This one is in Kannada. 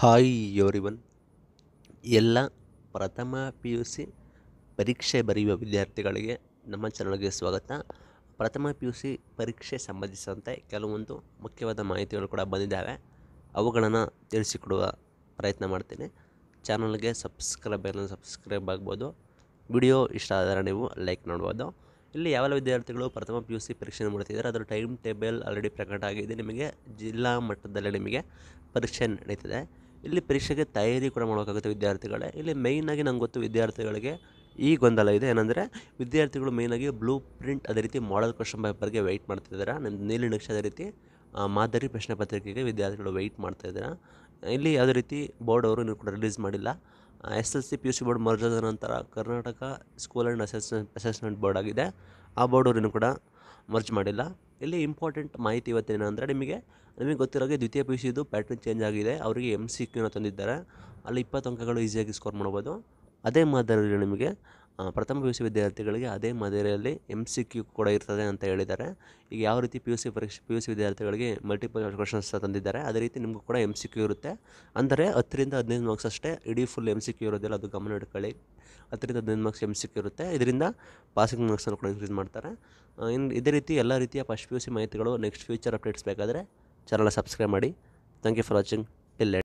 ಹಾಯ್ ಯೋರಿವನ್ ಎಲ್ಲ ಪ್ರಥಮ ಪಿ ಯು ಸಿ ಪರೀಕ್ಷೆ ಬರೆಯುವ ವಿದ್ಯಾರ್ಥಿಗಳಿಗೆ ನಮ್ಮ ಚಾನಲ್ಗೆ ಸ್ವಾಗತ ಪ್ರಥಮ ಪಿ ಯು ಸಿ ಪರೀಕ್ಷೆ ಸಂಬಂಧಿಸಿದಂತೆ ಕೆಲವೊಂದು ಮುಖ್ಯವಾದ ಮಾಹಿತಿಗಳು ಕೂಡ ಬಂದಿದ್ದಾವೆ ಅವುಗಳನ್ನು ತಿಳಿಸಿಕೊಡುವ ಪ್ರಯತ್ನ ಮಾಡ್ತೀನಿ ಚಾನಲ್ಗೆ ಸಬ್ಸ್ಕ್ರೈಬ್ ಸಬ್ಸ್ಕ್ರೈಬ್ ಆಗ್ಬೋದು ವಿಡಿಯೋ ಇಷ್ಟ ಆದರೆ ನೀವು ಲೈಕ್ ನೋಡ್ಬೋದು ಇಲ್ಲಿ ಯಾವೆಲ್ಲ ವಿದ್ಯಾರ್ಥಿಗಳು ಪ್ರಥಮ ಪಿ ಯು ಸಿ ಪರೀಕ್ಷೆ ಮಾಡ್ತಿದ್ದಾರೆ ಅದರ ಟೈಮ್ ಟೇಬಲ್ ಆಲ್ರೆಡಿ ಪ್ರಕಟ ಆಗಿದೆ ನಿಮಗೆ ಜಿಲ್ಲಾ ಮಟ್ಟದಲ್ಲಿ ನಿಮಗೆ ಪರೀಕ್ಷೆ ನಡೀತಿದೆ ಇಲ್ಲಿ ಪರೀಕ್ಷೆಗೆ ತಯಾರಿ ಕೂಡ ಮಾಡೋಕ್ಕಾಗುತ್ತೆ ವಿದ್ಯಾರ್ಥಿಗಳೇ ಇಲ್ಲಿ ಮೇಯ್ನಾಗಿ ನಂಗೆ ಗೊತ್ತು ವಿದ್ಯಾರ್ಥಿಗಳಿಗೆ ಈ ಗೊಂದಲ ಇದೆ ಏನಂದರೆ ವಿದ್ಯಾರ್ಥಿಗಳು ಮೇಯ್ನಾಗಿ ಬ್ಲೂ ಪ್ರಿಂಟ್ ಅದೇ ರೀತಿ ಮಾಡಲ್ ಕ್ವಶನ್ ಪೇಪರ್ಗೆ ವೆಯ್ಟ್ ಮಾಡ್ತಿದ್ದಾರೆ ನನ್ನ ನೀಲಿ ನಕ್ಷೆ ಅದೇ ರೀತಿ ಮಾದರಿ ಪ್ರಶ್ನೆ ಪತ್ರಿಕೆಗೆ ವಿದ್ಯಾರ್ಥಿಗಳು ವೆಯ್ಟ್ ಇದ್ದಾರೆ ಇಲ್ಲಿ ಯಾವುದೇ ರೀತಿ ಬೋರ್ಡ್ ಅವರು ನೀವು ಕೂಡ ರಿಲೀಸ್ ಮಾಡಿಲ್ಲ S L C P U C board ಮರ್ಜಾದ ನಂತರ Karnataka school and assessment assessment board ಆಗಿದೆ ಆ ಬೋರ್ಡ್ ಅವರು ಕೂಡ ಮರ್ಜ್ ಮಾಡಿಲ್ಲ ಇಲ್ಲಿ ಇಂಪಾರ್ಟೆಂಟ್ ಮಾಹಿತಿ ಇವತ್ತೇನು ಅಂದರೆ ನಿಮಗೆ ನಿಮಗೆ ಗೊತ್ತಿರೋಗೆ ದ್ವಿತೀಯ ಪಿ ಯು ಸಿದು ಪ್ಯಾಟ್ರನ್ ಚೇಂಜ್ ಆಗಿದೆ ಅವರಿಗೆ ಎಮ್ ಸಿ ಕ್ಯೂನ ತಂದಿದ್ದಾರೆ ಅಲ್ಲಿ ಇಪ್ಪತ್ತು ಅಂಕಗಳು ಈಸಿಯಾಗಿ ಸ್ಕೋರ್ ಮಾಡ್ಬೋದು ಅದೇ ಮಾದರಿಯಲ್ಲಿ ನಿಮಗೆ ಪ್ರಥಮ ಪಿ ಯು ಸಿ ವಿದ್ಯಾರ್ಥಿಗಳಿಗೆ ಅದೇ ಮಾದರಿಯಲ್ಲಿ ಎಮ್ ಸಿ ಕ್ಯೂ ಕೂಡ ಇರ್ತದೆ ಅಂತ ಹೇಳಿದ್ದಾರೆ ಈಗ ಯಾವ ರೀತಿ ಪಿ ಯು ಸಿ ಪರೀಕ್ಷೆ ಪಿ ಯು ಸಿ ವಿದ್ಯಾರ್ಥಿಗಳಿಗೆ ಮಲ್ಟಿಪಲ್ ಕ್ವಶನ್ಸ್ ತಂದಿದ್ದಾರೆ ಅದೇ ರೀತಿ ನಿಮಗೂ ಕೂಡ ಎಮ್ ಸಿ ಕ್ಯೂ ಇರುತ್ತೆ ಅಂದರೆ ಹತ್ತರಿಂದ ಹದಿನೈದು ಮಾರ್ಕ್ಸ್ ಅಷ್ಟೇ ಇಡೀ ಫುಲ್ ಎಮ್ ಸಿ ಕ್ಯೂ ಇರೋದಿಲ್ಲ ಅದು ಗಮನ ಇಟ್ಕೊಳ್ಳಿ ಹತ್ತರಿಂದ ಹದಿನೈದು ಮಾರ್ಕ್ಸ್ ಎಮ್ ಸಿ ಕ್ಯೂ ಇರುತ್ತೆ ಇದರಿಂದ ಪಾಸಿಂಗ್ ಮಾರ್ಕ್ಸನ್ನು ಕೂಡ ಇನ್ಕ್ರೀಸ್ ಮಾಡ್ತಾರೆ ಇನ್ನು ಇದೇ ರೀತಿ ಎಲ್ಲ ರೀತಿಯ ಫಸ್ಟ್ ಪಿ ಯು ಸಿ ಮಾಹಿತಿಗಳು ನೆಕ್ಸ್ಟ್ ಫ್ಯೂಚರ್ ಅಪ್ಡೇಟ್ಸ್ ಬೇಕಾದರೆ ಚಾನಲ್ ಸಬ್ಸ್ಕ್ರೈಬ್ ಮಾಡಿ thank you for watching till